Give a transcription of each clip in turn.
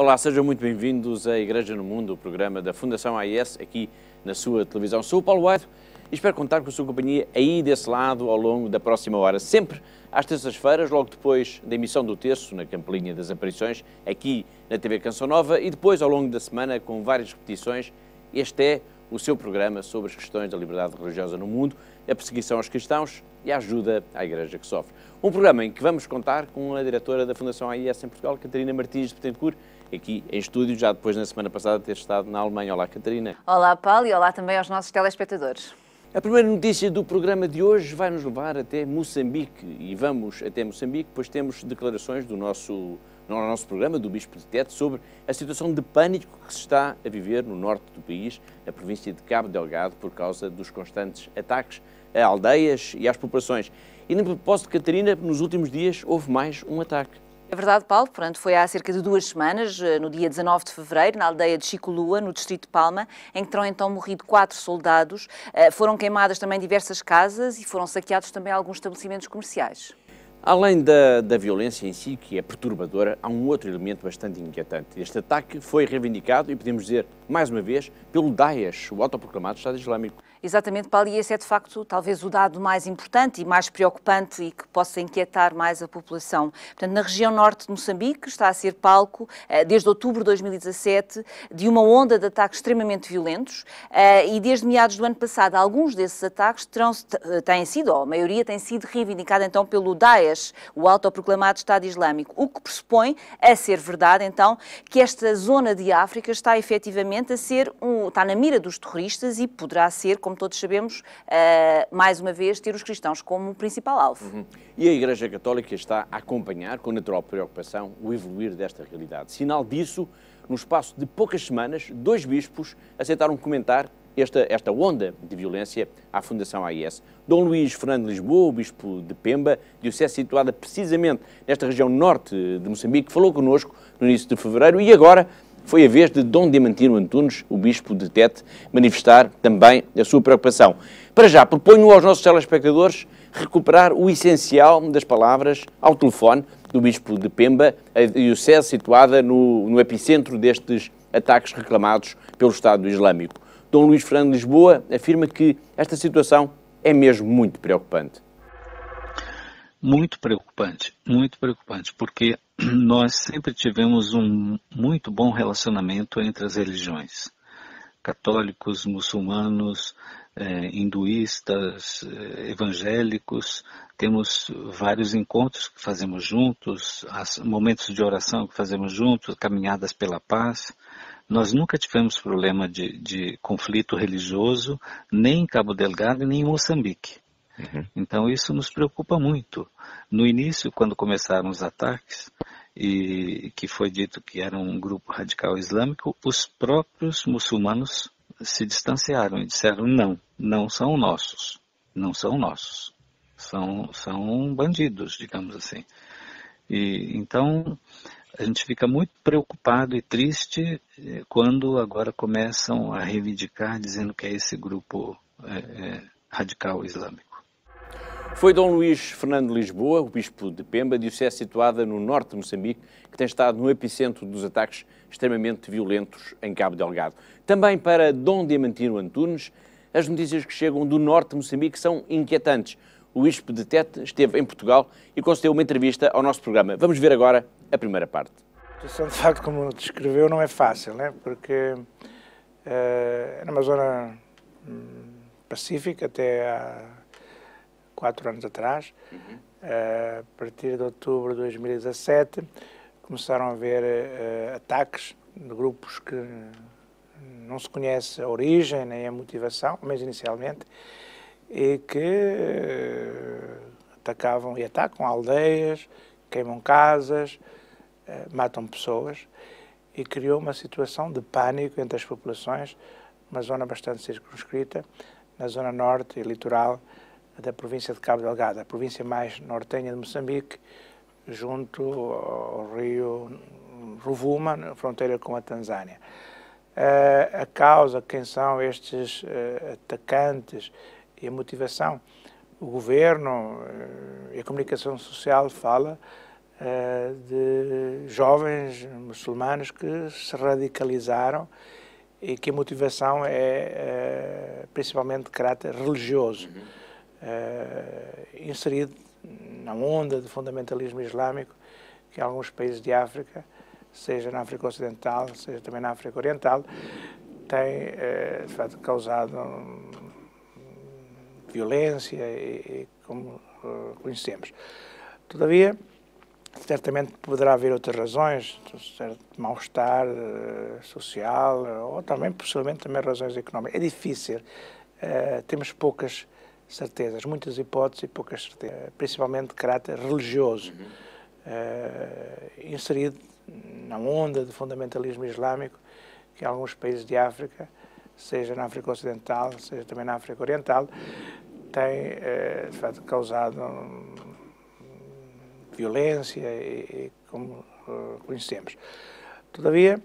Olá, sejam muito bem-vindos à Igreja no Mundo, o programa da Fundação AIS, aqui na sua televisão. Sou o Paulo Aito e espero contar com a sua companhia aí desse lado ao longo da próxima hora. Sempre às terças-feiras, logo depois da emissão do terço na Campelinha das Aparições, aqui na TV Canção Nova e depois ao longo da semana com várias repetições. Este é o seu programa sobre as questões da liberdade religiosa no mundo, a perseguição aos cristãos e a ajuda à Igreja que sofre. Um programa em que vamos contar com a diretora da Fundação AIS em Portugal, Catarina Martins de Betancourt, aqui em estúdio, já depois na semana passada ter estado na Alemanha. Olá, Catarina. Olá, Paulo, e olá também aos nossos telespectadores. A primeira notícia do programa de hoje vai nos levar até Moçambique e vamos até Moçambique, pois temos declarações do nosso, no nosso programa, do Bispo de Tete, sobre a situação de pânico que se está a viver no norte do país, na província de Cabo Delgado, por causa dos constantes ataques a aldeias e às populações. E no propósito de Catarina, nos últimos dias houve mais um ataque. É verdade, Paulo. Portanto, foi há cerca de duas semanas, eh, no dia 19 de fevereiro, na aldeia de Chicolua, no distrito de Palma, em que terão então morrido quatro soldados. Eh, foram queimadas também diversas casas e foram saqueados também alguns estabelecimentos comerciais. Além da, da violência em si, que é perturbadora, há um outro elemento bastante inquietante. Este ataque foi reivindicado, e podemos dizer, mais uma vez, pelo Daesh, o autoproclamado Estado Islâmico exatamente Paulo, e Esse é, de facto, talvez o dado mais importante e mais preocupante e que possa inquietar mais a população. Portanto, na região norte de Moçambique está a ser palco, eh, desde outubro de 2017, de uma onda de ataques extremamente violentos eh, e desde meados do ano passado alguns desses ataques terão, eh, têm sido, ou a maioria tem sido reivindicada então pelo Daesh, o autoproclamado Estado Islâmico, o que pressupõe, a ser verdade então, que esta zona de África está efetivamente a ser, um, está na mira dos terroristas e poderá ser, como todos sabemos, uh, mais uma vez, ter os cristãos como principal alvo. Uhum. E a Igreja Católica está a acompanhar com natural preocupação o evoluir desta realidade. Sinal disso, no espaço de poucas semanas, dois bispos aceitaram comentar esta, esta onda de violência à Fundação AIS. Dom Luís Fernando Lisboa, o bispo de Pemba, diocese situada precisamente nesta região norte de Moçambique, falou connosco no início de fevereiro e agora foi a vez de Dom Diamantino Antunes, o Bispo de Tete, manifestar também a sua preocupação. Para já, proponho aos nossos telespectadores recuperar o essencial das palavras ao telefone do Bispo de Pemba, a diocese situada no, no epicentro destes ataques reclamados pelo Estado Islâmico. Dom Luís Fernando Lisboa afirma que esta situação é mesmo muito preocupante. Muito preocupante, muito preocupante, porque nós sempre tivemos um muito bom relacionamento entre as religiões. Católicos, muçulmanos, eh, hinduístas, eh, evangélicos, temos vários encontros que fazemos juntos, momentos de oração que fazemos juntos, caminhadas pela paz. Nós nunca tivemos problema de, de conflito religioso, nem em Cabo Delgado, nem em Moçambique. Uhum. Então isso nos preocupa muito. No início, quando começaram os ataques, e que foi dito que era um grupo radical islâmico, os próprios muçulmanos se distanciaram e disseram não, não são nossos, não são nossos, são, são bandidos, digamos assim. E, então, a gente fica muito preocupado e triste eh, quando agora começam a reivindicar dizendo que é esse grupo é, é, radical islâmico. Foi Dom Luís Fernando de Lisboa, o bispo de Pemba, diocese situada no norte de Moçambique, que tem estado no epicentro dos ataques extremamente violentos em Cabo Delgado. Também para Dom Diamantino Antunes, as notícias que chegam do norte de Moçambique são inquietantes. O bispo de Tete esteve em Portugal e concedeu uma entrevista ao nosso programa. Vamos ver agora a primeira parte. A situação, de facto, como descreveu, não é fácil, né? porque eh, é numa zona hum, pacífica até há quatro anos atrás, uhum. Eh, a partir de outubro de 2017, começaram a haver uh, ataques de grupos que não se conhece a origem nem a motivação, mas inicialmente, e que uh, atacavam e atacam aldeias, queimam casas, uh, matam pessoas e criou uma situação de pânico entre as populações, uma zona bastante circunscrita, na zona norte e litoral da província de Cabo Delgado, a província mais nortenha de Moçambique, junto ao rio Ruvuma, na fronteira com a Tanzânia. Eh, a causa, quem são estes eh, atacantes e a motivação. O governo eh, e a comunicação social fala de jovens muçulmanos que se radicalizaram e que a motivação é principalmente de caráter religioso. Uhum. Eh, inserido na onda de fundamentalismo islâmico que alguns países de África, seja na África Ocidental, seja também na África Oriental, tem eh, de facto causado hum, violência e, e como eh, conhecemos. Todavia, certamente poderá haver outras razões, certo mal-estar social ou também, possivelmente, também razões económicas. É difícil, temos poucas certezas, muitas hipóteses e poucas certezas, principalmente de caráter religioso, uhum. uh, inserido na onda de fundamentalismo islâmico que alguns países de África, seja na África Ocidental, seja também na África Oriental, tem uh, de facto causado um, violência e, e como uh, conhecemos. Todavia,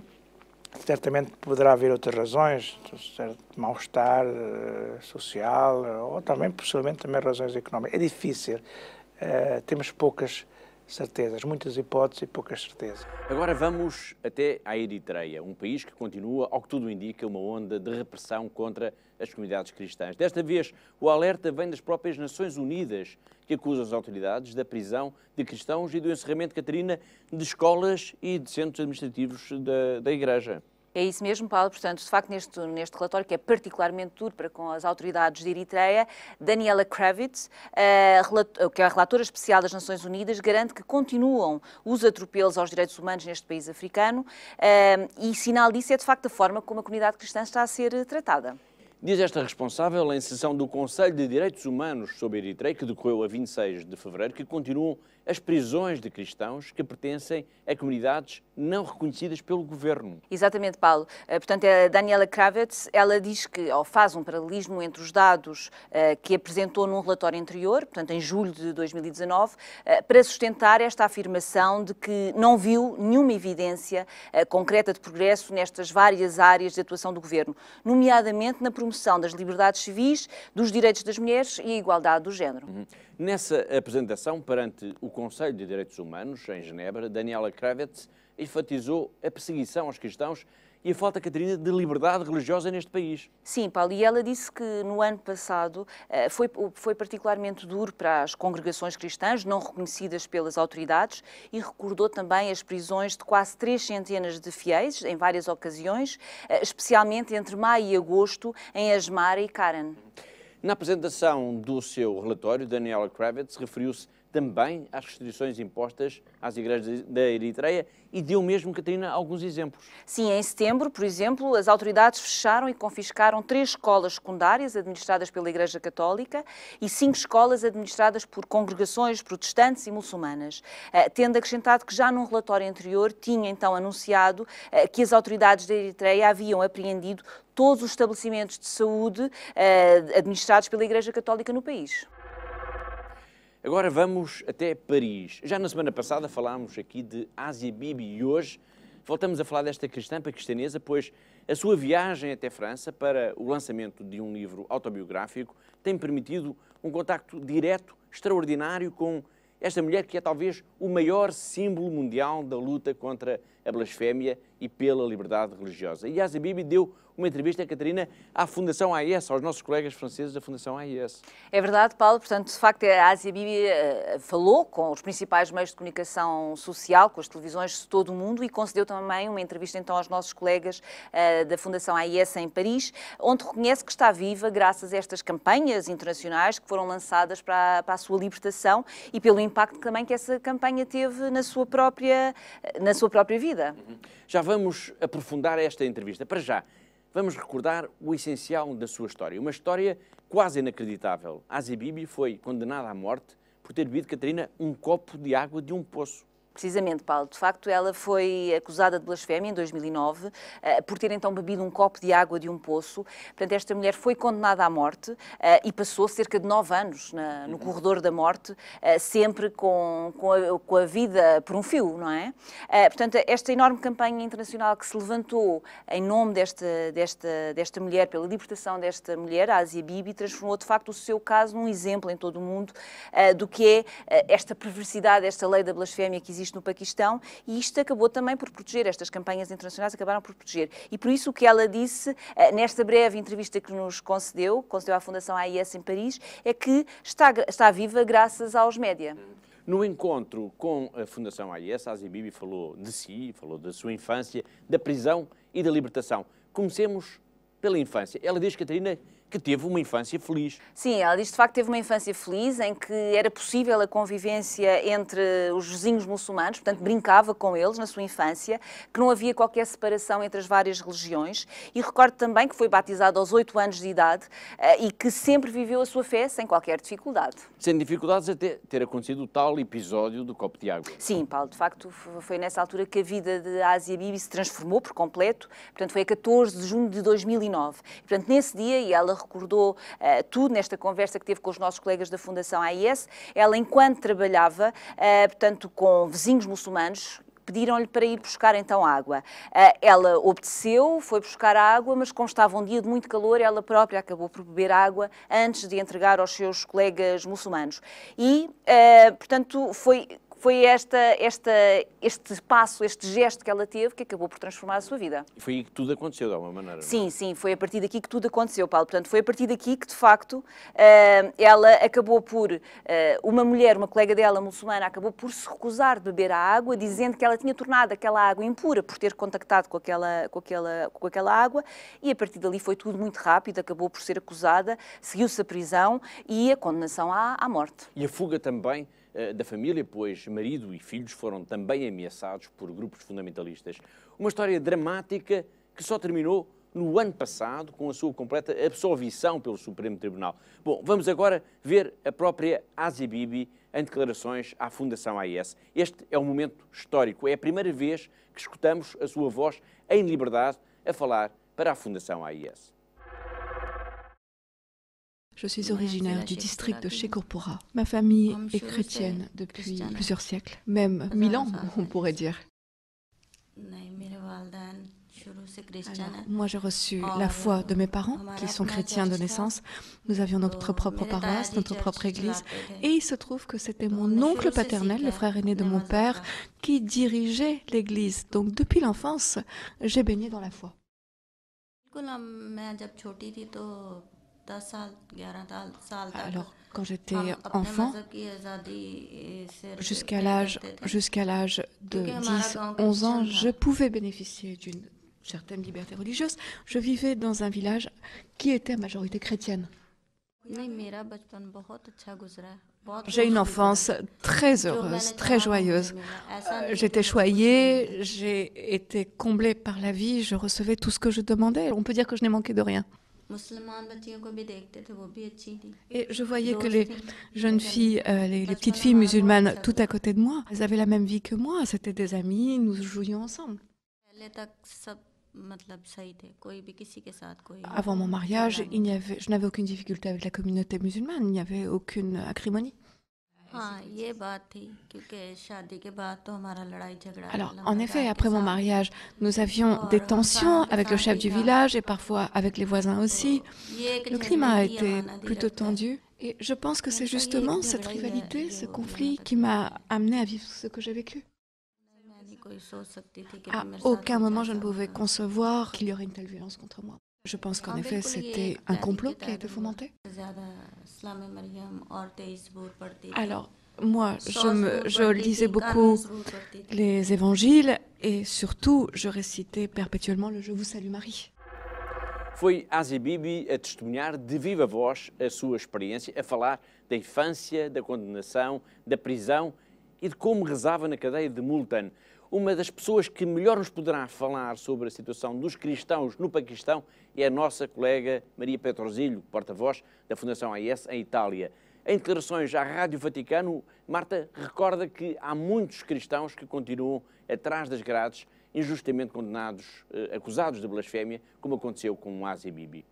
Certamente poderá haver outras razões, certo mal-estar eh, social ou também, possivelmente, também razões económicas. É difícil. Uh, temos poucas certezas, muitas hipóteses e poucas certezas. Agora vamos até à Eritreia, um país que continua, ao que tudo indica, uma onda de repressão contra as comunidades cristãs. Desta vez, o alerta vem das próprias Nações Unidas, que acusam as autoridades da prisão de cristãos e do encerramento de Catarina de escolas e de centros administrativos da, da Igreja. É isso mesmo, Paulo. Portanto, de facto, neste, neste relatório, que é particularmente duro para com as autoridades de Eritreia, Daniela Kravitz, eh, eh, que é a relatora especial das Nações Unidas, garante que continuam os atropelos aos direitos humanos neste país africano eh, e sinal disso é, de facto, a forma como a comunidade cristã está a ser tratada. Diz esta responsável, em sessão do Conselho de Direitos Humanos sobre Eritreia, que decorreu a 26 de fevereiro, que continuam as prisões de cristãos que pertencem a comunidades não reconhecidas pelo governo. Exatamente, Paulo. Eh, portanto, a Daniela Kravitz, ela diz que, ou faz um paralelismo entre os dados eh, que apresentou num relatório anterior, portanto, em julho de 2019, eh, para sustentar esta afirmação de que não viu nenhuma evidência concreta de progresso nestas várias áreas de atuação do governo, nomeadamente na promoção das liberdades civis, dos direitos das mulheres e a igualdade do género. Uhum. Nessa apresentação perante o Conselho de Direitos Humanos, em Genebra, Daniela Kravitz enfatizou a perseguição aos cristãos e a falta, Catarina, de liberdade religiosa neste país. Sim, Paulo, e ela disse que no ano passado eh, foi, foi particularmente duro para as congregações cristãs não reconhecidas pelas autoridades e recordou também as prisões de quase três centenas de fiéis em várias ocasiões, eh, especialmente entre maio e agosto em Asmara e Karan. Na apresentação do seu relatório, Daniela Kravitz referiu-se também às restrições impostas às igrejas da Eritreia e deu mesmo, Catarina, alguns exemplos. Sim, em setembro, por exemplo, as autoridades fecharam e confiscaram três escolas secundárias administradas pela Igreja Católica e cinco escolas administradas por congregações protestantes e muçulmanas, eh, tendo acrescentado que já num relatório anterior tinha então anunciado eh, que as autoridades da Eritreia haviam apreendido todos os estabelecimentos de saúde eh, administrados pela Igreja Católica no país. Agora vamos até Paris. Já na semana passada falámos aqui de Ásia Bibi e hoje voltamos a falar desta cristã paquistanesa, pois a sua viagem até França para o lançamento de um livro autobiográfico tem permitido um contacto direto, extraordinário com esta mulher que é talvez o maior símbolo mundial da luta contra a blasfémia e pela liberdade religiosa. E Ásia Bibi deu uma entrevista, é, Catarina, à Fundação AIS, aos nossos colegas franceses da Fundação AIS. É verdade, Paulo. Portanto, de facto, a Ásia Bibi eh, falou com os principais meios de comunicação social, com as televisões de todo o mundo e concedeu também uma entrevista então aos nossos colegas uh, da Fundação AIS em Paris, onde reconhece que está viva graças a estas campanhas internacionais que foram lançadas para a, para a sua libertação e pelo impacto também que essa campanha teve na sua própria, na sua própria vida. Uhum. Já vamos aprofundar esta entrevista. Para já, Vamos recordar o essencial da sua história. Uma história quase inacreditável. Azibibi foi condenada à morte por ter bebido, Catarina, um copo de água de um poço. Precisamente, Paulo. De facto, ela foi acusada de blasfémia em 2009 eh, por ter então bebido um copo de água de um poço. Portanto, esta mulher foi condenada à morte eh, e passou cerca de nove anos na, no uhum. corredor da morte, eh, sempre com, com a, com, a, vida por um fio, não é? Portanto, esta enorme campanha internacional que se levantou em nome desta, desta, desta mulher, pela libertação desta mulher, a Asia Bibi, transformou de facto o seu caso num exemplo em todo o mundo do que é esta perversidade, esta lei da blasfémia que existe existe no Paquistão, e isto acabou também por proteger, estas campanhas internacionais acabaram por proteger. E por isso o que ela disse eh, nesta breve entrevista que nos concedeu, concedeu à Fundação AIS em Paris, é que está, está viva graças aos média. No encontro com a Fundação AIS, Asia Bibi falou de si, falou da sua infância, da prisão e da libertação. Comecemos pela infância. Ela diz, Catarina, que teve uma infância feliz. Sim, ela diz de facto teve uma infância feliz em que era possível a convivência entre os vizinhos muçulmanos, portanto brincava com eles na sua infância, que não havia qualquer separação entre as várias religiões e recordo também que foi batizado aos 8 anos de idade eh, e que sempre viveu a sua fé sem qualquer dificuldade. Sem dificuldades até ter acontecido o tal episódio do copo de água. Sim, Paulo, de facto foi nessa altura que a vida de Ásia Bibi se transformou por completo, portanto foi a 14 de junho de 2009. Portanto nesse dia, e ela recordou uh, tudo nesta conversa que teve com os nossos colegas da Fundação AIS. Ela, enquanto trabalhava, uh, portanto, com vizinhos muçulmanos, pediram-lhe para ir buscar então água. Eh, ela obteceu, foi buscar água, mas constava um dia de muito calor, ela própria acabou por beber água antes de entregar aos seus colegas muçulmanos. E, portanto, foi foi esta, esta, este passo, este gesto que ela teve que acabou por transformar a sua vida. E foi aí que tudo aconteceu, de alguma maneira. É? Sim, sim, foi a partir daqui que tudo aconteceu, Paulo. Portanto, foi a partir daqui que, de facto, eh, ela acabou por, eh, uma mulher, uma colega dela, muçulmana, acabou por se recusar de beber a água, dizendo que ela tinha tornado aquela água impura por ter contactado com aquela, com aquela, com aquela água, e a partir dali foi tudo muito rápido, acabou por ser acusada, seguiu-se a prisão e a condenação à, à morte. E a fuga também eh, da família, pois marido e filhos foram também ameaçados por grupos fundamentalistas. Uma história dramática que só terminou no ano passado com a sua completa absolvição pelo Supremo Tribunal. Bom, vamos agora ver a própria Asia Bibi em declarações à Fundação AIS. Este é um momento histórico. É a primeira vez que escutamos a sua voz em liberdade a falar para a Fundação AIS. Je suis originaire du district de Shekurpura. Ma famille est chrétienne depuis plusieurs siècles, même mille ans, on pourrait dire. moi, j'ai reçu oh, la foi de mes parents, qui sont chrétiens de naissance. Nous avions notre oh, propre paroisse, notre propre église. Et il se trouve que c'était mon oncle paternel, le frère aîné de mon père, qui dirigeait l'église. Donc, depuis l'enfance, j'ai baigné dans la foi. Alors, quand j'étais enfant, jusqu'à l'âge de 10, 11 ans, je pouvais bénéficier d'une certaine liberté religieuse. Je vivais dans un village qui était à majorité chrétienne. J'ai une enfance très heureuse, très joyeuse. J'étais choyée, j'ai été comblée par la vie, je recevais tout ce que je demandais. On peut dire que je n'ai manqué de rien. Et je voyais que les jeunes filles, euh, les, petites filles musulmanes tout à côté de moi, elles avaient la même vie que moi, c'était des amis, nous jouions ensemble. Avant mon mariage, il avait, je n'avais aucune difficulté avec la communauté musulmane, il n'y avait aucune acrimonie. Alors, en effet, après mon mariage, nous avions des tensions avec le chef du village et parfois avec les voisins aussi. Le climat a été plutôt tendu. Et je pense que c'est justement cette rivalité, ce conflit qui m'a amené à vivre ce que j'ai vécu. À aucun moment je ne pouvais concevoir qu'il y aurait une telle violence contre moi. Je pense qu'en effet, c'était un complot qui a été euh, fomenté. Alors, moi, je, je, lisais beaucoup les évangiles et surtout, je récitais perpétuellement le Je vous salue Marie. Foi Asia Bibi a testemunhar de viva voz a sua experiência, a falar da infância, da condenação, da prisão e de como rezava na cadeia de Multan. Uma das pessoas que melhor nos poderá falar sobre a situação dos cristãos no Paquistão é a nossa colega Maria Petrosilho, porta-voz da Fundação AIS em Itália. Em declarações à Rádio Vaticano, Marta recorda que há muitos cristãos que continuam atrás das grades, injustamente condenados, eh, acusados de blasfémia, como aconteceu com Azi Bibi.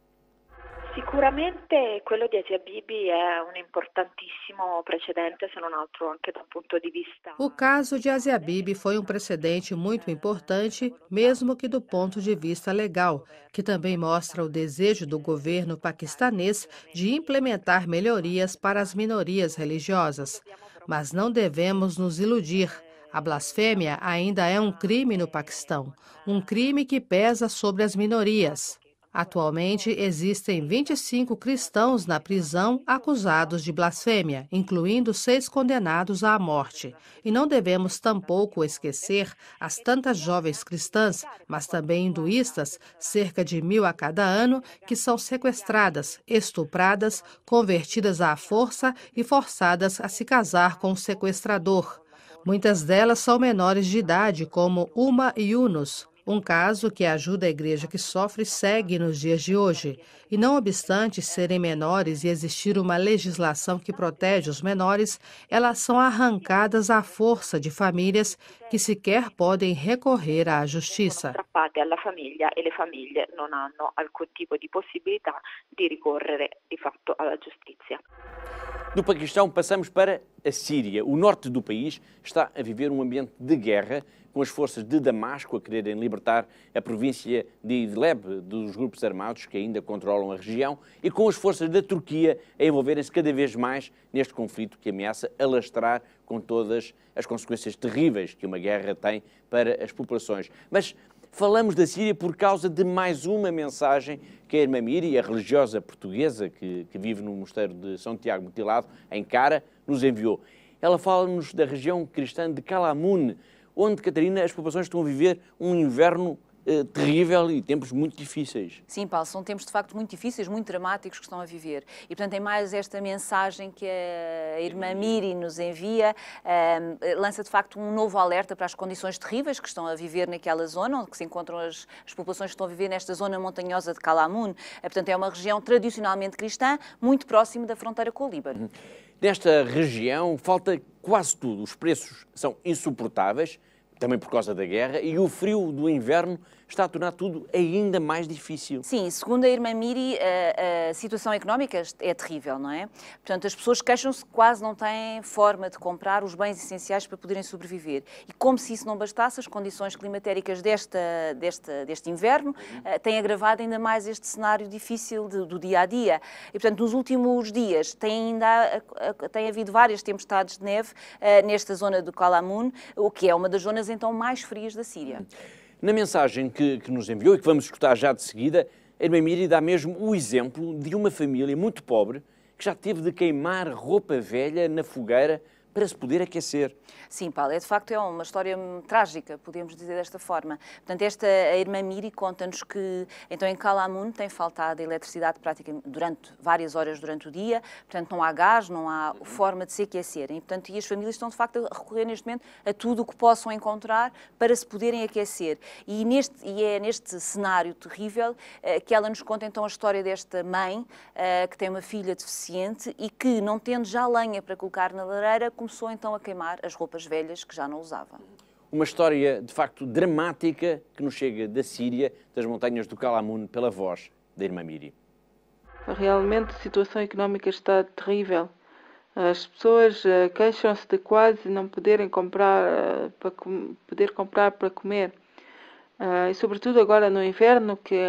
Sicuramente quello di Asia Bibi è un importantissimo precedente, se non altro anche da un punto di vista. O caso de Asia Bibi foi um precedente muito importante, mesmo que do ponto de vista legal, que também mostra o desejo do governo paquistanês de implementar melhorias para as minorias religiosas. Mas não devemos nos iludir. A blasfêmia ainda é um crime no Paquistão, um crime que pesa sobre as minorias. Atualmente, existem 25 cristãos na prisão acusados de blasfêmia, incluindo seis condenados à morte. E não devemos tampouco esquecer as tantas jovens cristãs, mas também hinduístas, cerca de mil a cada ano, que são sequestradas, estupradas, convertidas à força e forçadas a se casar com o sequestrador. Muitas delas são menores de idade, como Uma e Yunus, um caso que ajuda a igreja que sofre segue nos dias de hoje. E não obstante serem menores e existir uma legislação que protege os menores, elas são arrancadas à força de famílias que sequer podem recorrer à justiça. alla família e le famiglie non hanno alcun tipo di possibilità di ricorrere di fatto alla giustizia. Do Paquistão passamos para a Síria. O norte do país está a viver um ambiente de guerra, com as forças de Damasco a quererem libertar a província de Idlib dos grupos armados que ainda controlam a região e com as forças da Turquia a envolverem-se cada vez mais neste conflito que ameaça alastrar com todas as consequências terríveis que uma guerra tem para as populações. Mas Falamos da Síria por causa de mais uma mensagem que a irmã Miri, a religiosa portuguesa que, que vive no mosteiro de São Tiago Mutilado, em Cara, nos enviou. Ela fala-nos da região cristã de Calamun, onde, Catarina, as populações estão a viver um inverno eh, terrível e tempos muito difíceis. Sim, Paulo, são tempos de facto muito difíceis, muito dramáticos que estão a viver. E portanto é mais esta mensagem que a irmã Miri nos envia, ehm, eh, lança de facto um novo alerta para as condições terríveis que estão a viver naquela zona, onde se encontram as, as populações que estão a viver nesta zona montanhosa de Calamun. É portanto é uma região tradicionalmente cristã, muito próxima da fronteira com o Líbano. Uhum. Nesta região falta quase tudo. Os preços são insuportáveis também por causa da guerra, e o frio do inverno está a tornar tudo ainda mais difícil. Sim, segundo a irmã Miri, a, a situação económica é terrível, não é? Portanto, as pessoas queixam-se que quase não têm forma de comprar os bens essenciais para poderem sobreviver. E como se isso não bastasse, as condições climatéricas desta, desta, deste inverno uhum. têm agravado ainda mais este cenário difícil de, do dia a dia. E, portanto, nos últimos dias tem ainda eh, tem havido várias tempestades de neve eh, nesta zona do Kalamun, o que é uma das zonas então mais frias da Síria. Uhum. Na mensagem que, que nos enviou e que vamos escutar já de seguida, a irmã Miri dá mesmo o exemplo de uma família muito pobre que já teve de queimar roupa velha na fogueira para se poder aquecer. Sim, Paulo, é de facto é uma história trágica, podemos dizer desta forma. Portanto, esta a irmã Miri conta-nos que então em Calamun tem faltado eletricidade praticamente durante várias horas durante o dia, portanto não há gás, não há uhum. forma de se aquecerem. Portanto, e as famílias estão de facto a recorrer neste momento a tudo o que possam encontrar para se poderem aquecer. E, neste, e é neste cenário terrível eh, que ela nos conta então a história desta mãe eh, que tem uma filha deficiente e que, não tendo já lenha para colocar na lareira, começou então a queimar as roupas velhas que já não usava. Uma história, de facto, dramática que nos chega da Síria, das montanhas do Calamun, pela voz da irmã Miri. Realmente a situação económica está terrível. As pessoas eh, queixam-se de quase não poderem comprar eh, para poder comprar para comer. Eh, e sobretudo agora no inverno, que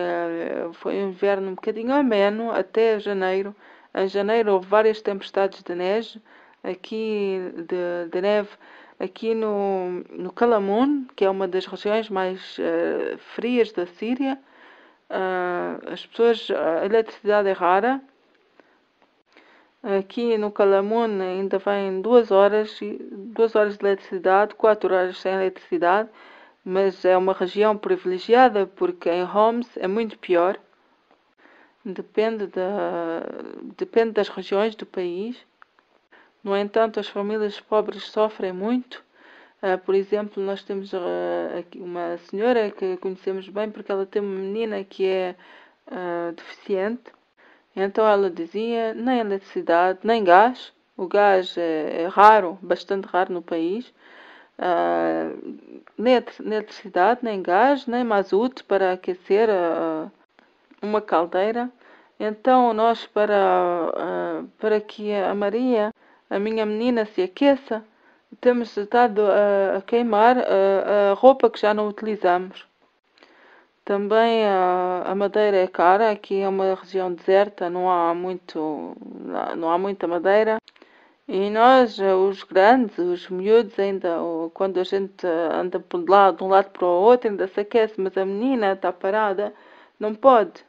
foi um inverno um bocadinho ameno até janeiro. Em janeiro houve várias tempestades de neve, aqui de, de neve, aqui no, no Calamun, que é uma das regiões mais uh, frias da Síria. Uh, as pessoas, a eletricidade é rara. Aqui no Calamun ainda vem duas horas, duas horas de eletricidade, quatro horas sem eletricidade, mas é uma região privilegiada porque em Homs é muito pior. Depende, da, depende das regiões do país. No entanto, as famílias pobres sofrem muito. Uh, por exemplo, nós temos uh, uma senhora que conhecemos bem porque ela tem uma menina que é uh, deficiente. Então ela dizia nem eletricidade, nem gás. O gás é, é raro, bastante raro no país. nem eletricidade, nem gás, nem mazuto para aquecer uma caldeira. Então nós para, para que a Maria a minha menina se aqueça, temos estado a, a queimar a, a, roupa que já não utilizamos. Também a, a, madeira é cara, aqui é uma região deserta, não há, muito, não há muita madeira. E nós, os grandes, os miúdos, ainda quando a gente anda de um lado para o outro, ainda se aquece, mas a menina está parada, não pode.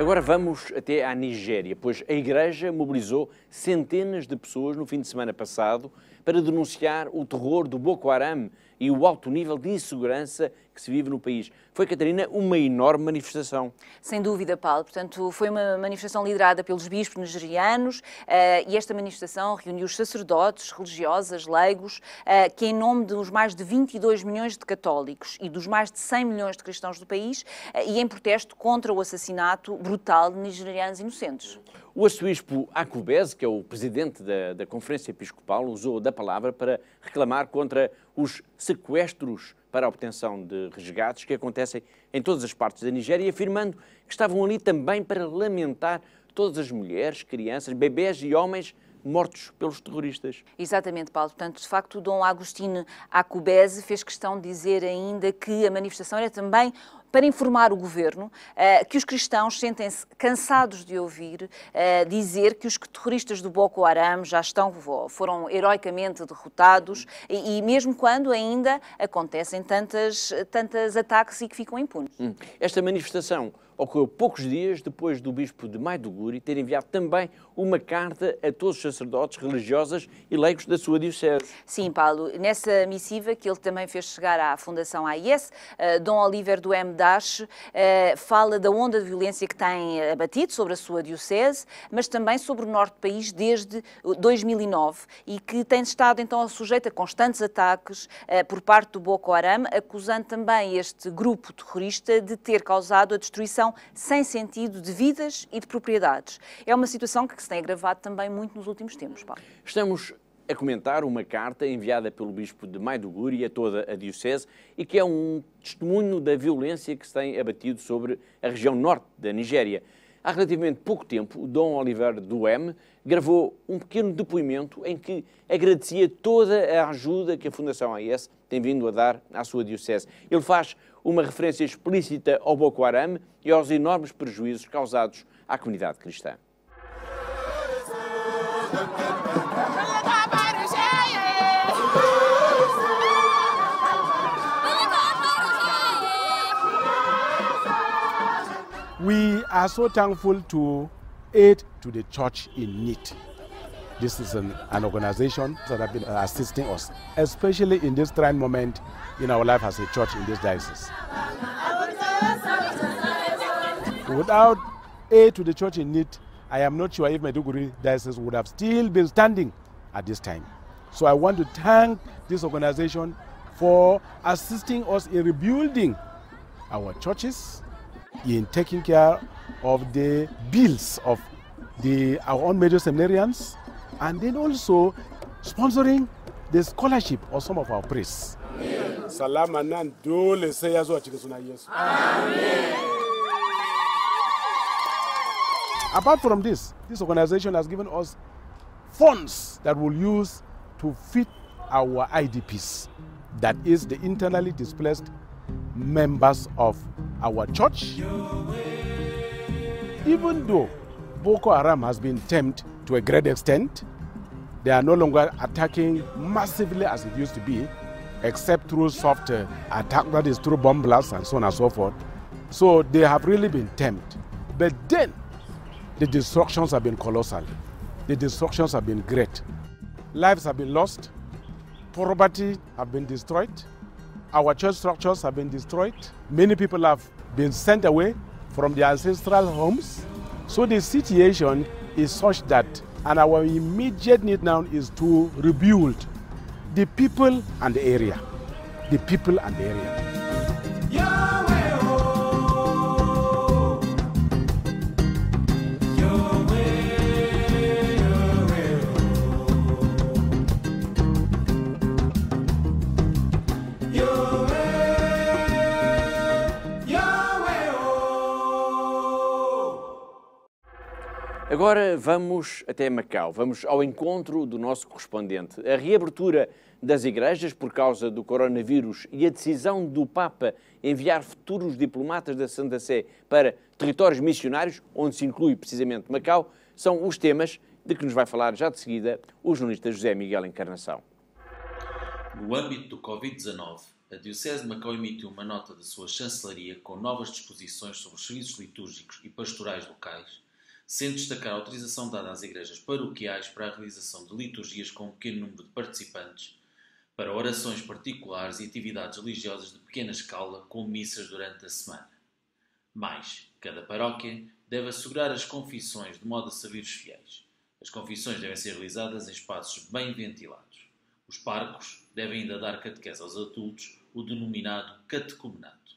Agora vamos até à Nigéria, pois a Igreja mobilizou centenas de pessoas no fim de semana passado para denunciar o terror do Boko Haram e o alto nível de insegurança que se vive no país. Foi, Catarina, uma enorme manifestação. Sem dúvida, Paulo. Portanto, foi uma manifestação liderada pelos bispos nigerianos uh, e esta manifestação reuniu os sacerdotes, religiosas, leigos, uh, que em nome dos mais de 22 milhões de católicos e dos mais de 100 milhões de cristãos do país, uh, e em protesto contra o assassinato brutal de nigerianos inocentes. O arcebispo Akubese, que é o presidente da, da Conferência Episcopal, usou da palavra para reclamar contra os sequestros para a obtenção de resgates que acontecem em todas as partes da Nigéria, afirmando que estavam ali também para lamentar todas as mulheres, crianças, bebés e homens mortos pelos terroristas. Exatamente, Paulo. Portanto, de facto, o Dom Agostinho Acubese fez questão de dizer ainda que a manifestação era também para informar o governo uh, que os cristãos sentem-se cansados de ouvir uh, dizer que os terroristas do Boko Haram já estão, foram heroicamente derrotados e, e mesmo quando ainda acontecem tantas, tantas ataques e que ficam impunes. Hum. Esta manifestação ocorreu poucos dias depois do bispo de Maiduguri ter enviado também uma carta a todos os sacerdotes, religiosas e leigos da sua diocese. Sim, Paulo, nessa missiva que ele também fez chegar à Fundação AIS, uh, eh, Dom Oliver do M. Dash eh, uh, fala da onda de violência que tem abatido sobre a sua diocese, mas também sobre o norte do país desde 2009 e que tem estado então sujeito a constantes ataques uh, por parte do Boko Haram, acusando também este grupo terrorista de ter causado a destruição situação sem sentido de vidas e de propriedades. É uma situação que se tem agravado também muito nos últimos tempos, Paulo. Estamos a comentar uma carta enviada pelo bispo de Maiduguri a toda a diocese e que é um testemunho da violência que se tem abatido sobre a região norte da Nigéria. Há relativamente pouco tempo, Dom Oliver M gravou um pequeno depoimento em que agradecia toda a ajuda que a Fundação AIS tem vindo a dar à sua diocese. Ele faz uma referência explícita ao Boko Haram e aos enormes prejuízos causados à comunidade cristã. We are so thankful to aid to the church in need. This is an, an organization that have been uh, assisting us, especially in this trying moment in our life as a church in this diocese. Without aid to the church in need, I am not sure if Meduguri diocese would have still been standing at this time. So I want to thank this organization for assisting us in rebuilding our churches, in taking care of the bills of the, our own major seminarians, and then also sponsoring the scholarship of some of our priests. Salama nan dole sai ya zuwa Apart from this, this organization has given us funds that we'll use to feed our IDPs, that is the internally displaced members of our church. Even though Boko Haram has been termed to a great extent. They are no longer attacking massively as it used to be, except through soft uh, attack, that is through bomb blasts and so on and so forth. So they have really been tamed. But then, the destructions have been colossal. The destructions have been great. Lives have been lost. Property have been destroyed. Our church structures have been destroyed. Many people have been sent away from their ancestral homes. So the situation is such that, and our immediate need now is to rebuild the people and the area. The people and the area. Agora vamos até Macau, vamos ao encontro do nosso correspondente. A reabertura das igrejas por causa do coronavírus e a decisão do Papa enviar futuros diplomatas da Santa Sé para territórios missionários, onde se inclui precisamente Macau, são os temas de que nos vai falar já de seguida o jornalista José Miguel Encarnação. No âmbito do Covid-19, a Diocese de Macau emitiu uma nota da sua chancelaria com novas disposições sobre os serviços litúrgicos e pastorais locais sendo destacar a autorização dada às igrejas paroquiais para a realização de liturgias com um pequeno número de participantes, para orações particulares e atividades religiosas de pequena escala, com missas durante a semana. Mais, cada paróquia deve assegurar as confissões de modo a servir os fiéis. As confissões devem ser realizadas em espaços bem ventilados. Os parcos devem ainda dar catequese aos adultos, o denominado catecumenato.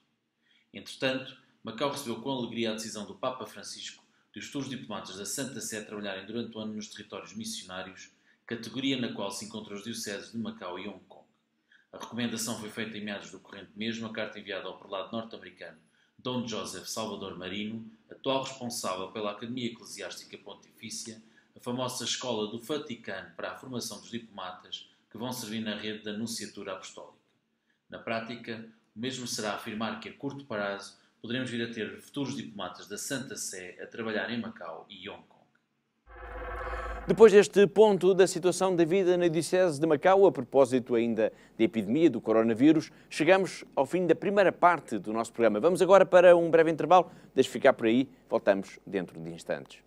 Entretanto, Macau recebeu com alegria a decisão do Papa Francisco de os diplomatas da Santa Sé trabalharem durante o ano nos territórios missionários, categoria na qual se encontram os dioceses de Macau e Hong Kong. A recomendação foi feita em meados do corrente mesmo, a carta enviada ao prelado norte-americano Dom Joseph Salvador Marino, atual responsável pela Academia Eclesiástica Pontifícia, a famosa Escola do Vaticano para a formação dos diplomatas que vão servir na rede da Nunciatura Apostólica. Na prática, o mesmo será afirmar que a curto prazo poderemos vir a ter futuros diplomatas da Santa Sé a trabalhar em Macau e Hong Kong. Depois deste ponto da situação da vida na Diocese de Macau, a propósito ainda da epidemia do coronavírus, chegamos ao fim da primeira parte do nosso programa. Vamos agora para um breve intervalo, deixe ficar por aí, voltamos dentro de instantes.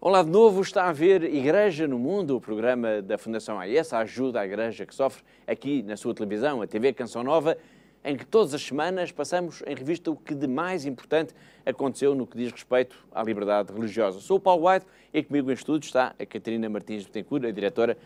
Olá de novo, está a ver Igreja no Mundo, o programa da Fundação AES, a ajuda à igreja que sofre, aqui na sua televisão, a TV Canção Nova, em que todas as semanas passamos em revista o que de mais importante aconteceu no que diz respeito à liberdade religiosa. Sou o Paulo White e comigo em estúdio está a Catarina Martins Betancourt, a diretora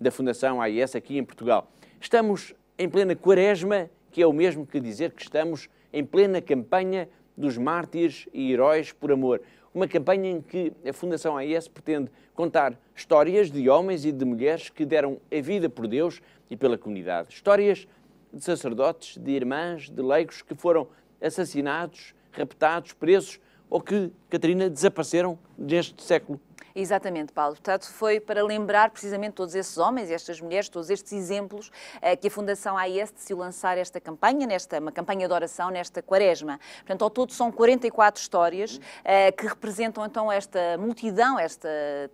da Fundação AIS aqui em Portugal. Estamos em plena quaresma, que é o mesmo que dizer que estamos em plena campanha dos mártires e heróis por amor. Uma campanha em que a Fundação AIS pretende contar histórias de homens e de mulheres que deram a vida por Deus e pela comunidade. Histórias de sacerdotes, de irmãs, de leigos que foram assassinados, raptados, presos ou que, Catarina, desapareceram neste século Exatamente, Paulo. Portanto, foi para lembrar precisamente todos esses homens e estas mulheres, todos estes exemplos, eh, que a Fundação AIS decidiu lançar esta campanha, nesta, uma campanha de oração nesta quaresma. Portanto, ao todo são 44 histórias eh, que representam então esta multidão, esta,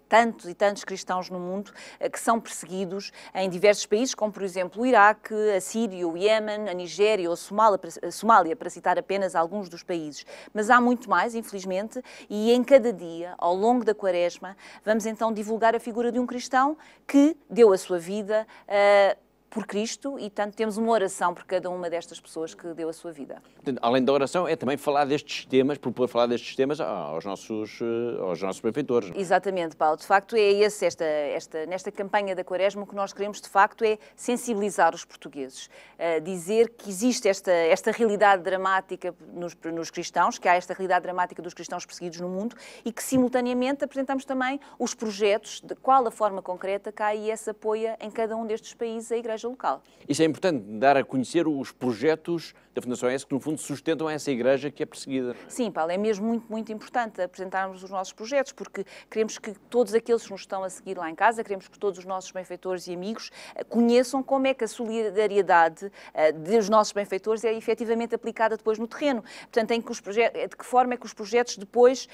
tantos e tantos cristãos no mundo eh, que são perseguidos em diversos países, como por exemplo o Iraque, a Síria, o Iémen, a Nigéria ou a Somália, para citar apenas alguns dos países. Mas há muito mais, infelizmente, e em cada dia, ao longo da quaresma, Vamos então divulgar a figura de um cristão que deu a sua vida uh, por Cristo e, tanto temos uma oração por cada uma destas pessoas que deu a sua vida. Além da oração, é também falar destes temas, propor falar destes temas ah, aos nossos, eh, aos nossos benfeitores. Exatamente, Paulo. De facto, é esse, esta, esta, nesta campanha da Quaresma, o que nós queremos, de facto, é sensibilizar os portugueses, eh, dizer que existe esta, esta realidade dramática nos, nos cristãos, que há esta realidade dramática dos cristãos perseguidos no mundo e que, simultaneamente, apresentamos também os projetos de qual a forma concreta que a IES apoia em cada um destes países a Igreja local. Isso é importante, dar a conhecer os projetos da Fundação S que, no fundo, sustentam essa igreja que é perseguida. Sim, Paulo, é mesmo muito, muito importante apresentarmos os nossos projetos, porque queremos que todos aqueles que nos estão a seguir lá em casa, queremos que todos os nossos benfeitores e amigos eh, conheçam como é que a solidariedade eh, dos nossos benfeitores é efetivamente aplicada depois no terreno. Portanto, em que os eh, de que forma é que os projetos depois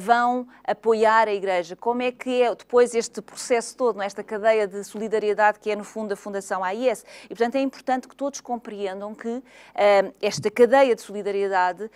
vão apoiar a igreja? Como é que é depois este processo todo, esta cadeia de solidariedade que é, no fundo, a Fundação AI? AIS. E, portanto, é importante que todos compreendam que uh, esta cadeia de solidariedade uh,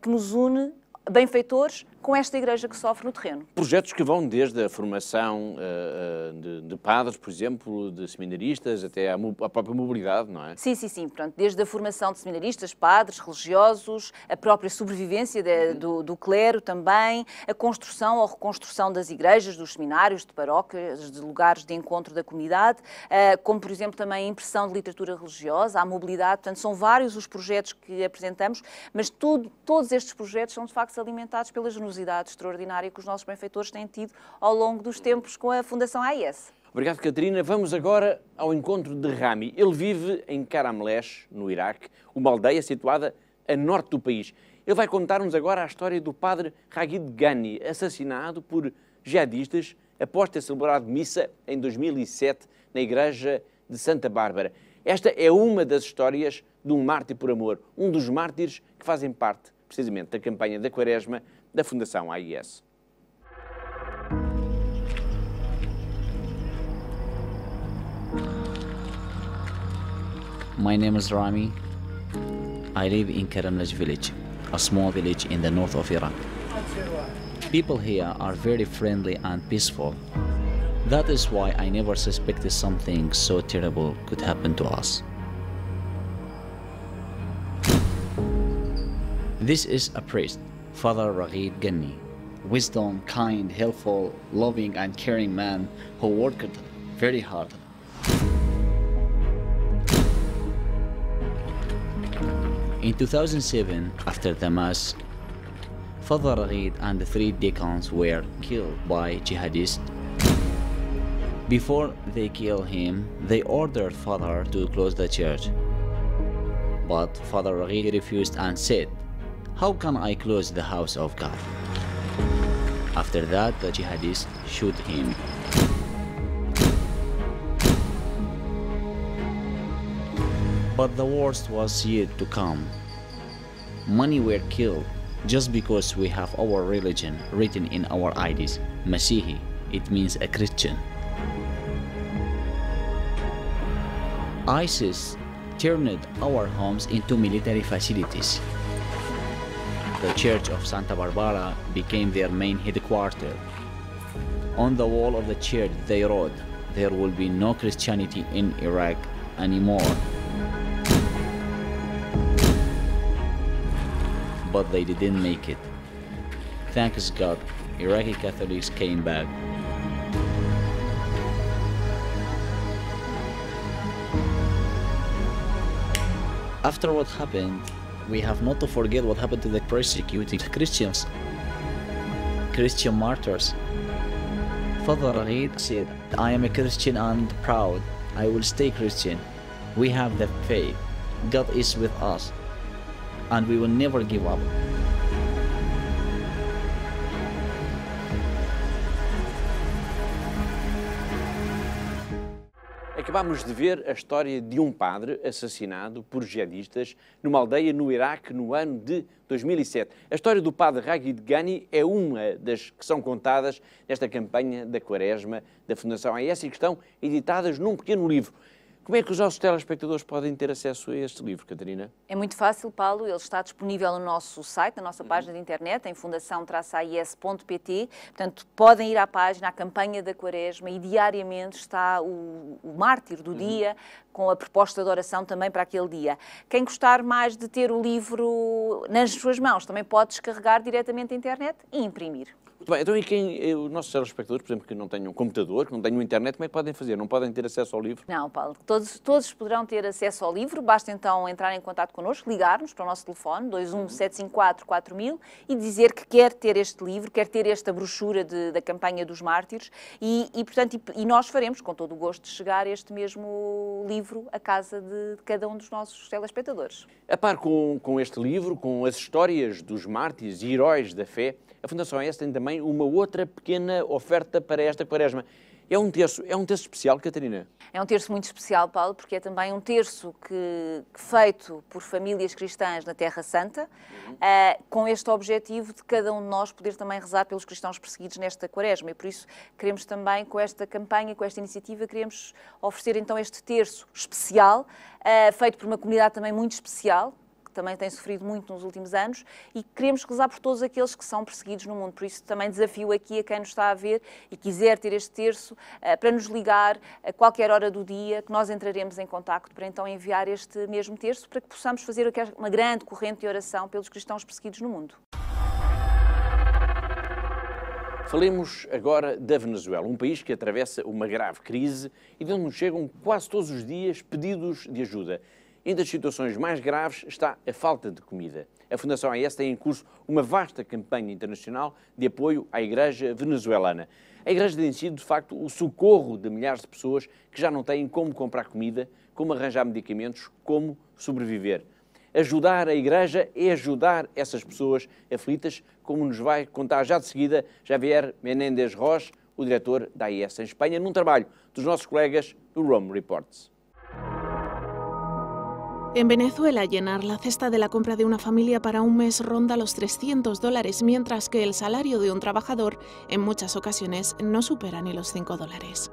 que nos une benfeitores com esta igreja que sofre no terreno? Projetos que vão desde a formação uh, de, de, padres, por exemplo, de seminaristas, até à, à, própria mobilidade, não é? Sim, sim, sim. Portanto, desde a formação de seminaristas, padres, religiosos, a própria sobrevivência de, do, do, clero também, a construção ou reconstrução das igrejas, dos seminários, de paróquias, de lugares de encontro da comunidade, uh, como, por exemplo, também a impressão de literatura religiosa, a mobilidade. Portanto, são vários os projetos que apresentamos, mas tudo, todos estes projetos são, de facto, alimentados pelas generosidade extraordinária que os nossos benfeitores têm tido ao longo dos tempos com a Fundação AIS. Obrigado, Catarina. Vamos agora ao encontro de Rami. Ele vive em Karamlesh, no Iraque, uma aldeia situada a norte do país. Ele vai contar-nos agora a história do padre Ragid Ghani, assassinado por jihadistas após ter celebrado missa em 2007 na igreja de Santa Bárbara. Esta é uma das histórias de um mártir por amor, um dos mártires que fazem parte, precisamente, da campanha da Quaresma da Fundação AIS. My name is Rami. I live in Karamlaj village, a small village in the north of Iraq. People here are very friendly and peaceful. That is why I never suspected something so terrible could happen to us. This is a priest Father Raghid Ghani, wisdom, kind, helpful, loving and caring man who worked very hard. In 2007, after the mass, Father Raghid and the three deacons were killed by jihadists. Before they kill him, they ordered Father to close the church. But Father Raghid refused and said, how can I close the house of God? After that, the jihadists shoot him. But the worst was yet to come. Many were killed just because we have our religion written in our IDs. Masihi, it means a Christian. ISIS turned our homes into military facilities the Church of Santa Barbara became their main headquarters. On the wall of the church they wrote, there will be no Christianity in Iraq anymore. But they didn't make it. Thanks God, Iraqi Catholics came back. After what happened, we have not to forget what happened to the persecuted Christians, Christian martyrs. Father Reed said, I am a Christian and proud. I will stay Christian. We have the faith. God is with us. And we will never give up. Acabámos de ver a história de um padre assassinado por jihadistas numa aldeia no Iraque no ano de 2007. A história do padre Raghid Ghani é uma das que são contadas nesta campanha da Quaresma da Fundação AES e que estão editadas num pequeno livro. Como é que os nossos telespectadores podem ter acesso a este livro, Catarina? É muito fácil, Paulo. Ele está disponível no nosso site, na nossa uhum. página de internet, em fundação-ais.pt. Portanto, podem ir à página, à campanha da Quaresma, e diariamente está o, o mártir do uhum. dia, com a proposta de oração também para aquele dia. Quem gostar mais de ter o livro nas suas mãos, também pode descarregar diretamente da internet e imprimir. Muito bem, então e quem, eh, os nossos telespectadores, por exemplo, que não tenham um computador, que não tenham internet, como é que podem fazer? Não podem ter acesso ao livro? Não, Paulo, todos, todos poderão ter acesso ao livro, basta então entrar em contato connosco, ligar-nos para o nosso telefone, 217544000 e dizer que quer ter este livro, quer ter esta brochura de, da campanha dos mártires e, e portanto, e, e, nós faremos com todo o gosto chegar este mesmo livro à casa de, de cada um dos nossos telespectadores. A par com, com este livro, com as histórias dos mártires e heróis da fé, a Fundação AES tem também uma outra pequena oferta para esta quaresma. É um terço, é um terço especial, Catarina? É um terço muito especial, Paulo, porque é também um terço que, feito por famílias cristãs na Terra Santa, uhum. uh, com este objetivo de cada um de nós poder também rezar pelos cristãos perseguidos nesta quaresma. E por isso queremos também, com esta campanha, com esta iniciativa, queremos oferecer então este terço especial, uh, feito por uma comunidade também muito especial, também tem sofrido muito nos últimos anos e queremos rezar por todos aqueles que são perseguidos no mundo. Por isso também desafio aqui a quem nos está a ver e quiser ter este terço eh, para nos ligar a qualquer hora do dia que nós entraremos em contacto para então enviar este mesmo terço para que possamos fazer uma grande corrente de oração pelos cristãos perseguidos no mundo. Falemos agora da Venezuela, um país que atravessa uma grave crise e de onde nos chegam quase todos os dias pedidos de ajuda. Entre das situações mais graves está a falta de comida. A Fundação AES tem em curso uma vasta campanha internacional de apoio à Igreja venezuelana. A Igreja tem sido, de facto, o socorro de milhares de pessoas que já não têm como comprar comida, como arranjar medicamentos, como sobreviver. Ajudar a Igreja é ajudar essas pessoas aflitas, como nos vai contar já de seguida Javier Menéndez Roche, o diretor da AES em Espanha, num trabalho dos nossos colegas do Rome Reports. En Venezuela, llenar la cesta de la compra de una familia para un mes ronda los 300 dólares, mientras que el salario de un trabajador en muchas ocasiones no supera ni los 5 dólares.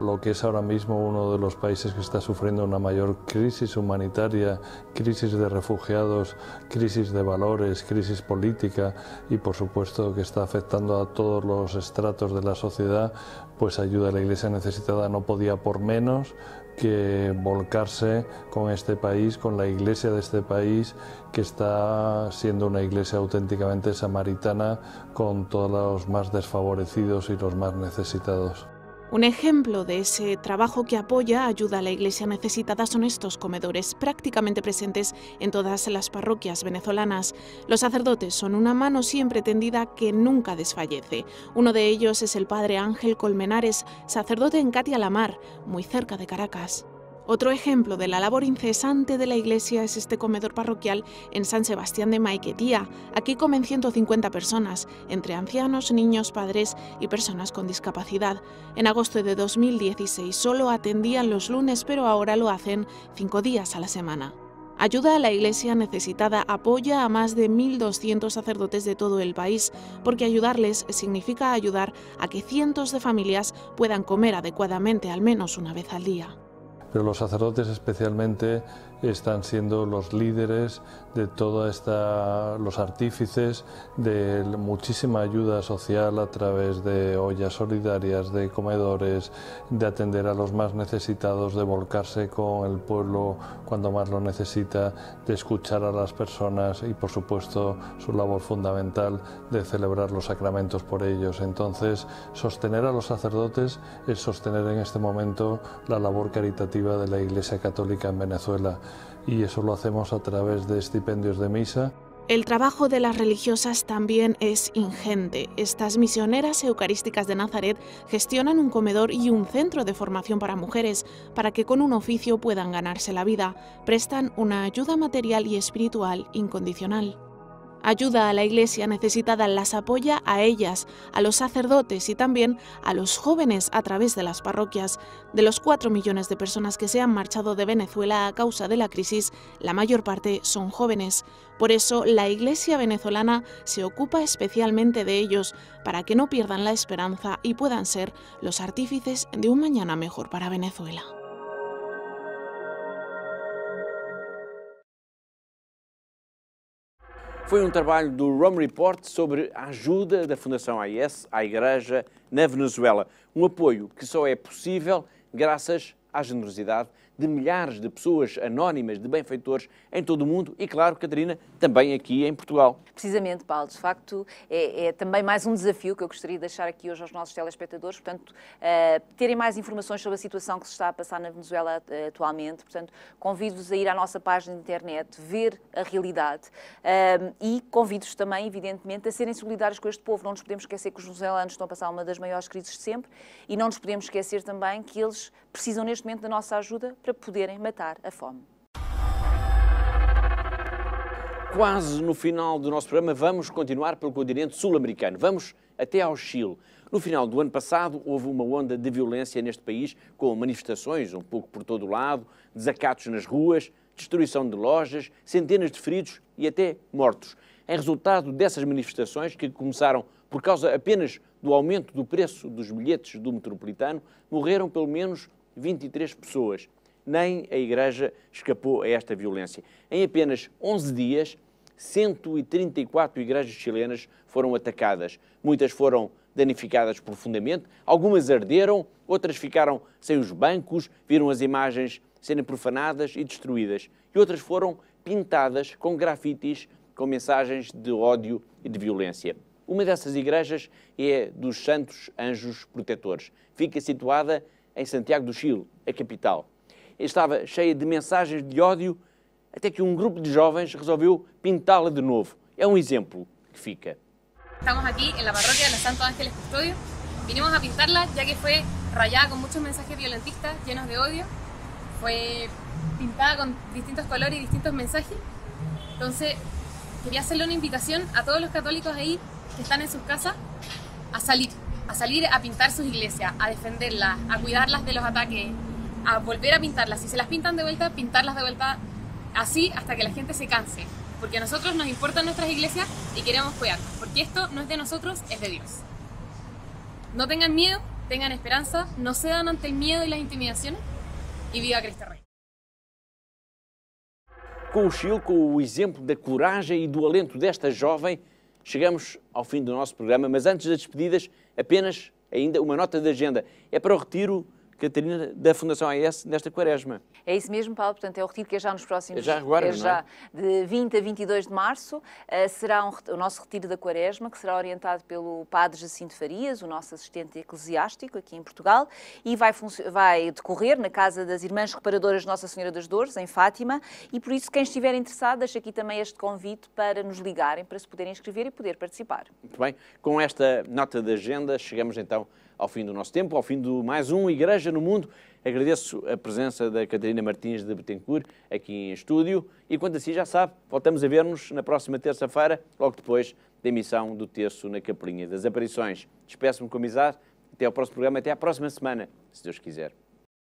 Lo que es ahora mismo uno de los países que está sufriendo una mayor crisis humanitaria, crisis de refugiados, crisis de valores, crisis política y por supuesto que está afectando a todos los estratos de la sociedad, pues ayuda a la iglesia necesitada no podía por menos que volcarse con este país, con la iglesia de este país, que está siendo una iglesia auténticamente samaritana con todos los más desfavorecidos y los más necesitados. Un ejemplo de ese trabajo que apoya, ayuda a la iglesia necesitada son estos comedores, prácticamente presentes en todas las parroquias venezolanas. Los sacerdotes son una mano siempre tendida que nunca desfallece. Uno de ellos es el padre Ángel Colmenares, sacerdote en Catia Mar, muy cerca de Caracas. Otro ejemplo de la labor incesante de la Iglesia es este comedor parroquial en San Sebastián de Maiquetía. Aquí comen 150 personas, entre ancianos, niños, padres y personas con discapacidad. En agosto de 2016 solo atendían los lunes, pero ahora lo hacen cinco días a la semana. Ayuda a la Iglesia necesitada apoya a más de 1.200 sacerdotes de todo el país, porque ayudarles significa ayudar a que cientos de familias puedan comer adecuadamente al menos una vez al día pero los sacerdotes especialmente están siendo los líderes de toda esta, los artífices de muchísima ayuda social a través de ollas solidarias, de comedores, de atender a los más necesitados, de volcarse con el pueblo cuando más lo necesita, de escuchar a las personas y por supuesto su labor fundamental de celebrar los sacramentos por ellos. Entonces, sostener a los sacerdotes es sostener en este momento la labor caritativa de la Iglesia Católica en Venezuela y eso lo hacemos a través de estipendios de misa. El trabajo de las religiosas también es ingente. Estas misioneras eucarísticas de Nazaret gestionan un comedor y un centro de formación para mujeres para que con un oficio puedan ganarse la vida. Prestan una ayuda material y espiritual incondicional. Ayuda a la Iglesia necesitada las apoya a ellas, a los sacerdotes y también a los jóvenes a través de las parroquias. De los cuatro millones de personas que se han marchado de Venezuela a causa de la crisis, la mayor parte son jóvenes. Por eso la Iglesia venezolana se ocupa especialmente de ellos, para que no pierdan la esperanza y puedan ser los artífices de un mañana mejor para Venezuela. Foi um trabalho do Rome Report sobre a ajuda da Fundação AIS à Igreja na Venezuela. Um apoio que só é possível graças à generosidade de milhares de pessoas anónimas, de benfeitores em todo o mundo e, claro, Catarina, também aqui em Portugal. Precisamente, Paulo, de facto é, é também mais um desafio que eu gostaria de deixar aqui hoje aos nossos telespectadores, portanto, uh, terem mais informações sobre a situação que se está a passar na Venezuela uh, atualmente, portanto, convido-vos a ir à nossa página de internet, ver a realidade uh, e convido-vos também, evidentemente, a serem solidários com este povo. Não nos podemos esquecer que os venezuelanos estão a passar uma das maiores crises de sempre e não nos podemos esquecer também que eles precisam neste momento da nossa ajuda para poderem matar a fome. Quase no final do nosso programa, vamos continuar pelo continente sul-americano. Vamos até ao Chile. No final do ano passado, houve uma onda de violência neste país, com manifestações um pouco por todo o lado, desacatos nas ruas, destruição de lojas, centenas de feridos e até mortos. Em é resultado dessas manifestações, que começaram por causa apenas do aumento do preço dos bilhetes do metropolitano, morreram pelo menos 23 pessoas nem a Igreja escapou a esta violência. Em apenas 11 dias, 134 igrejas chilenas foram atacadas. Muitas foram danificadas profundamente, algumas arderam, outras ficaram sem os bancos, viram as imagens serem profanadas e destruídas, e outras foram pintadas com grafites com mensagens de ódio e de violência. Uma dessas igrejas é dos Santos Anjos Protetores. Fica situada em Santiago do Chile, a capital estava cheia de mensagens de ódio, até que um grupo de jovens resolveu pintá-la de novo. É um exemplo que fica. Estamos aqui na parroquia de Santo Ángeles Custódio. Vinimos a pintarla já que foi rayada com muitos mensagens violentistas llenos de ódio. Foi pintada com distintos colores e distintos mensagens. Então, queria hacerle uma invitação a todos os católicos aí que estão em suas casas a salir, a salir a pintar sus iglesias, a defenderlas, a cuidarlas de los ataques a volver a pintarlas. Si se las pintan de vuelta, pintarlas de vuelta así hasta que la gente se canse. Porque a nosotros nos importan nuestras iglesias y queremos cuidarlas. Porque esto no es de nosotros, es de Dios. No tengan miedo, tengan esperanza, no se dan ante el miedo y las intimidaciones y viva Cristo Rey. Con o Chile, ejemplo o exemplo da coragem e do alento desta jovem, chegamos ao fim do nosso programa, mas antes das despedidas, apenas ainda uma nota de agenda. es para el retiro Catarina da Fundação AES nesta quaresma. É isso mesmo, Paulo. Portanto, é o retiro que é já nos próximos... É já agora, é já, é? De 20 a 22 de março uh, será um, o nosso retiro da quaresma, que será orientado pelo Padre Jacinto Farias, o nosso assistente eclesiástico aqui em Portugal, e vai, vai decorrer na Casa das Irmãs Reparadoras de Nossa Senhora das Dores, em Fátima, e por isso quem estiver interessado, deixo aqui também este convite para nos ligarem, para se poderem inscrever e poder participar. Muito bem. Com esta nota de agenda, chegamos então ao fim do nosso tempo, ao fim do mais um Igreja no Mundo. Agradeço a presença da Catarina Martins de Betancourt aqui em estúdio e, quanto assim, já sabe, voltamos a ver-nos na próxima terça-feira, logo depois da emissão do Terço na Capelinha das Aparições. Despeço-me com amizade. Até ao próximo programa, até à próxima semana, se Deus quiser.